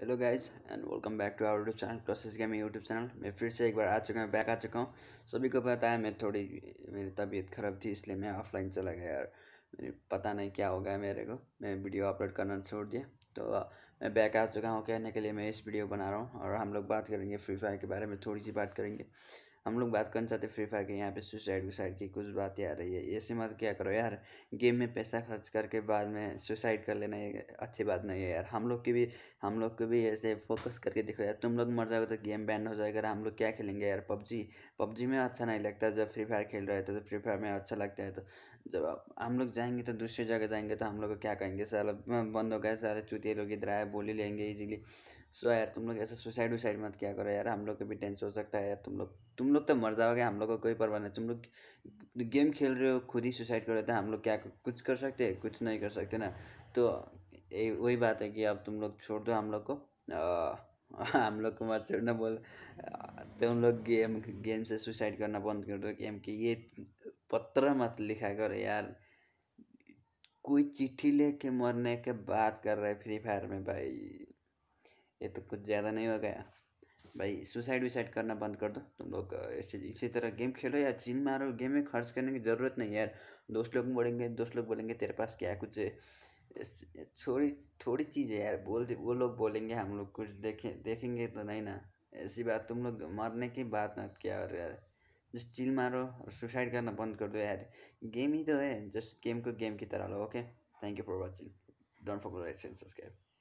hello guys and welcome back to our YouTube channel process gaming YouTube channel मैं फिर से एक बार आ चुका हूँ बैक आ चुका हूँ सभी को पता है मैं थोड़ी मेरी तबीयत खराब थी इसलिए मैं ऑफलाइन चला गया यार मेरे पता नहीं क्या हो गया मेरे को मैं वीडियो अपलोड करना छोड़ दिया तो मैं बैक आ चुका हूँ कहने के लिए मैं इस वीडियो बना रहा हूँ और हम लोग बात करेंगे फ्री फायर के बारे में थोड़ी सी बात करेंगे हम लोग बात करना चाहते हैं फ्री फायर के यहाँ पे सुसाइड वुसाइड की कुछ बातें आ रही है ऐसे मत क्या करो यार गेम में पैसा खर्च करके बाद में सुसाइड कर लेना अच्छी बात नहीं है यार हम लोग की भी हम लोग को भी ऐसे फोकस करके देखो यार तुम लोग मर जाओगे तो गेम बैन हो जाएगा हम लोग क्या खेलेंगे यार पबजी पबजी में अच्छा नहीं लगता जब फ्री फायर खेल रहे थे तो फ्री फायर में अच्छा लगता है तो जब हम लोग जाएंगे तो दूसरी जगह जाएंगे तो हम लोग क्या कहेंगे सारा बंद हो गया सारे चूतिए लोग इधर आए बोली लेंगे इजीली सो यार तुम लोग ऐसा सुसाइड वुसाइड मत क्या करो यार हम लोग को भी टेंस हो सकता है यार तुम लोग तुम लोग तो मर जाओगे हम लोग को कोई परवाह नहीं तुम लोग गेम खेल रहे हो खुद ही सुसाइड कर रहे हैं हम लोग क्या कुछ कर सकते हैं कुछ नहीं कर सकते ना तो वही बात है कि अब तुम लोग छोड़ दो हम लोग को हम लोग को मत छोड़ना बोल तो लोग गेम गेम से सुसाइड करना बंद कर दो गेम की ये पत्र मत लिखा करो यार कोई चिट्ठी लेके मरने के बात कर रहे हैं फ्री फायर में भाई ये तो कुछ ज़्यादा नहीं हो गया भाई सुसाइड विसाइड करना बंद कर दो तुम लोग इसी इसी तरह गेम खेलो या चीन मारो गेम में खर्च करने की ज़रूरत नहीं यार दोस्त लोग बोलेंगे दोस्त लोग बोलेंगे तेरे पास क्या है कुछ थोड़ी थोड़ी चीज़ है यार बोल वो लोग बोलेंगे हम लोग कुछ देखें देखेंगे तो नहीं ना ऐसी बात तुम लोग मरने की बात मत क्या और यार जस्ट चिल मारो और सुसाइड करना बंद कर दो यार गेम ही तो है जस्ट गेम को गेम की तरह लो okay thank you for watching don't for subscribe